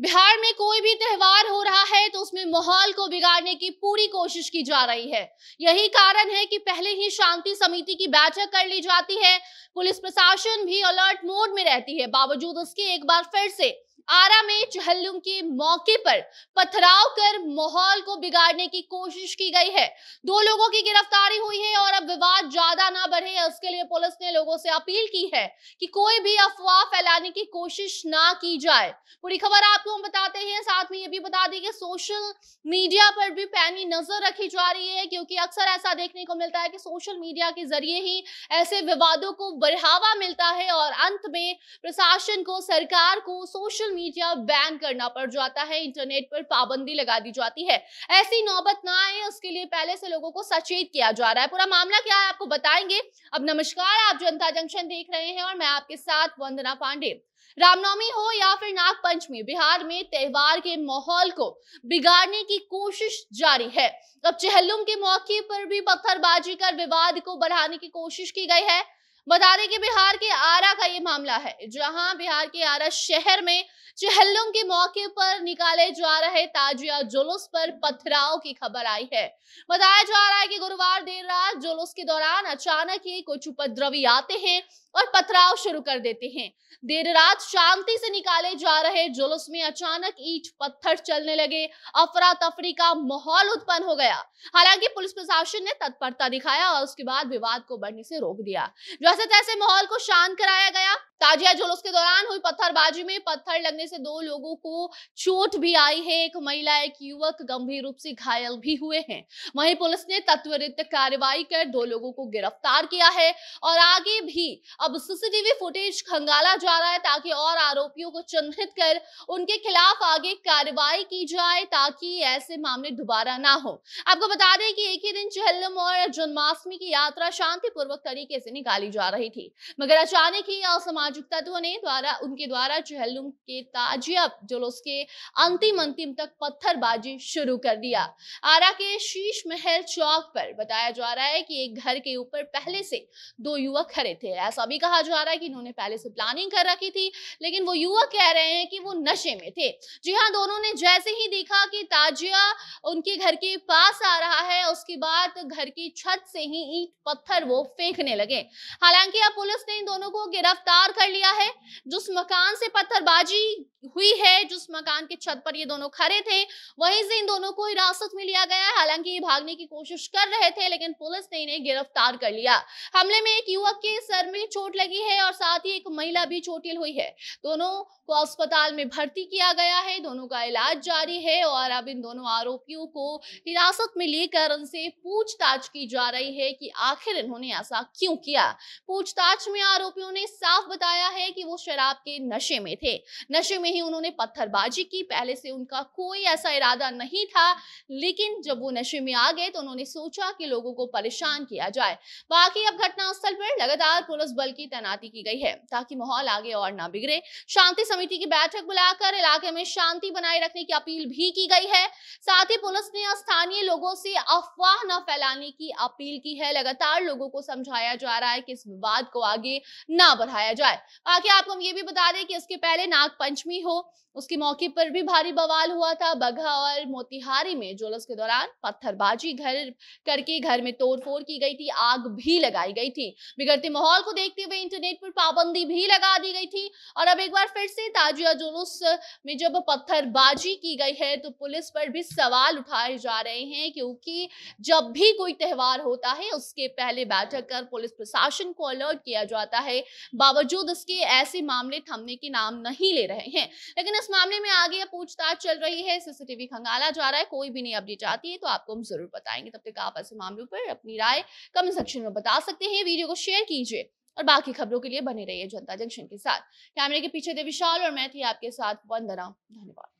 बिहार में कोई भी त्यौहार हो रहा है तो उसमें माहौल को बिगाड़ने की पूरी कोशिश की जा रही है यही कारण है कि पहले ही शांति समिति की बैठक कर ली जाती है पुलिस प्रशासन भी अलर्ट मोड में रहती है बावजूद उसके एक बार फिर से आरा में चहल्लुम के मौके पर पथराव कर माहौल को बिगाड़ने की कोशिश की गई है दो लोगों की गिरफ्तारी हुई है और अब विवाद ज्यादा ना बढ़े उसके लिए पुलिस ने लोगों से अपील की है कि कोई भी अफवाह फैलाने की कोशिश ना की जाए पूरी खबर आपको हम बताते हैं साथ में ये भी बता दें कि सोशल मीडिया पर भी पैनी नजर रखी जा रही है क्योंकि अक्सर ऐसा देखने को मिलता है कि सोशल मीडिया के जरिए ही ऐसे विवादों को बढ़ावा मिलता है और अंत में प्रशासन को सरकार को सोशल मीडिया बैन करना पड़ जाता है इंटरनेट पर पाबंदी लगा दी जाती है ऐसी नौबत ना आए उसके लिए पहले से लोगों को सचेत किया जा रहा है पूरा मामला क्या है आपको बताएंगे अब नमस्कार आप जनता जंक्शन देख रहे हैं और मैं आपके साथ वंदना पांडे रामनवमी हो या फिर नागपंचमी बिहार में त्यौहार के माहौल को बिगाड़ने की कोशिश जारी है अब चहलुम के मौके पर भी पत्थरबाजी कर विवाद को बढ़ाने की कोशिश की गई है बता दें कि बिहार के आरा का ये मामला है जहां बिहार के आरा शहर में चहलों के मौके पर निकाले जा रहे ताजिया जुलूस पर पथराव की खबर आई है बताया जा रहा है कि गुरुवार देर रात जुलूस के दौरान अचानक ही कुछ उपद्रवी आते हैं और पथराव शुरू कर देते हैं देर रात शांति से निकाले जा रहे जुलूस में अचानक ईट पत्थर चलने लगे अफरा तफरी का माहौल उत्पन्न हो गया हालांकि पुलिस प्रशासन ने तत्परता दिखाया और उसके बाद विवाद को बढ़ने से रोक दिया जैसे तैसे माहौल को शांत कराया गया ताजिया जुलूस के दौरान हुई पत्थरबाजी में पत्थर लगने से दो लोगों को चोट भी आई है एक महिला एक युवक गंभीर रूप से घायल भी हुए हैं वहीं पुलिस ने तत्वरित कार्रवाई कर दो लोगों को गिरफ्तार किया है और आगे भी अब सीसीटीवी फुटेज खंगाला जा रहा है ताकि और आरोपियों को चिन्हित कर उनके खिलाफ आगे कार्रवाई की जाए ताकि ऐसे मामले दोबारा ना हो आपको बता दें कि एक ही दिन चहलम और जन्माष्टमी की यात्रा शांतिपूर्वक तरीके से निकाली जा रही थी मगर अचानक ही असमान सामाजिक तत्वों ने द्वारा उनके द्वारा चहलुम के ताजिया जुलूस के अंतिम अंतिम तक पत्थरबाजी शुरू कर दिया आरा के शीश महल चौक पर बताया जा रहा है कि एक घर के ऊपर पहले से दो युवक खड़े थे ऐसा भी कहा जा रहा है कि इन्होंने पहले से प्लानिंग कर रखी थी लेकिन वो युवक कह रहे हैं कि वो नशे में थे जी हाँ दोनों ने जैसे ही देखा कि ताजिया उनके घर के पास आ रहा है उसके बाद घर की छत से ही ईट पत्थर वो फेंकने लगे हालांकि अब पुलिस ने इन दोनों को गिरफ्तार कर लिया है जिस मकान से पत्थरबाजी हुई है जिस मकान के छत पर ये दोनों खड़े थे वहीं से इन दोनों को हिरासत में लिया गया है हालांकि ये भागने की कोशिश कर रहे थे लेकिन पुलिस ने इन्हें गिरफ्तार कर लिया हमले में एक युवक के सर में चोट लगी है और साथ ही एक महिला भी चोटिल हुई है दोनों को अस्पताल में भर्ती किया गया है दोनों का इलाज जारी है और अब इन दोनों आरोपियों को हिरासत में लेकर उनसे पूछताछ की जा रही है कि आखिर इन्होंने ऐसा क्यों किया पूछताछ में आरोपियों ने साफ बता बताया है कि वो शराब के नशे में थे नशे में ही उन्होंने पत्थरबाजी की पहले से उनका कोई ऐसा इरादा नहीं था लेकिन जब वो नशे में आ गए तो उन्होंने सोचा कि लोगों को परेशान किया जाए बाकी अब घटनास्थल लगातार पुलिस बल की तैनाती की गई है ताकि माहौल आगे और ना बिगड़े शांति समिति की बैठक बुलाकर इलाके में शांति बनाए रखने की अपील भी की गई है साथ ही पुलिस ने स्थानीय लोगों से अफवाह न फैलाने की अपील की है लगातार लोगों को समझाया जा रहा है कि इस विवाद को आगे ना बढ़ाया जाए बाकी आपको हम ये भी बता दें कि इसके पहले नाग पंचमी हो उसके मौके पर भी भारी बवाल हुआ था बघा और मोतिहारी में जुलूस के दौरान पत्थरबाजी घर करके घर में तोड़फोड़ की गई थी आग भी लगाई गई थी बिगड़ते माहौल को देखते हुए इंटरनेट पर पाबंदी भी लगा दी गई थी और अब एक बार फिर से ताजिया जुलूस में जब पत्थरबाजी की गई है तो पुलिस पर भी सवाल उठाए जा रहे हैं क्योंकि जब भी कोई त्यौहार होता है उसके पहले बैठक कर पुलिस प्रशासन को अलर्ट किया जाता है बावजूद इसके ऐसे मामले थमने के नाम नहीं ले रहे हैं लेकिन इस मामले में आगे पूछताछ चल रही है सीसीटीवी खंगाला जा रहा है कोई भी नई अपडेट आती है तो आपको हम जरूर बताएंगे तब तक आप ऐसे मामलों पर अपनी राय कमेंट सेक्शन में बता सकते हैं वीडियो को शेयर शेयर कीजिए और बाकी खबरों के लिए बने रहिए जनता जंक्शन के साथ कैमरे के पीछे थे विशाल और मैं थी आपके साथ वंदना धन्यवाद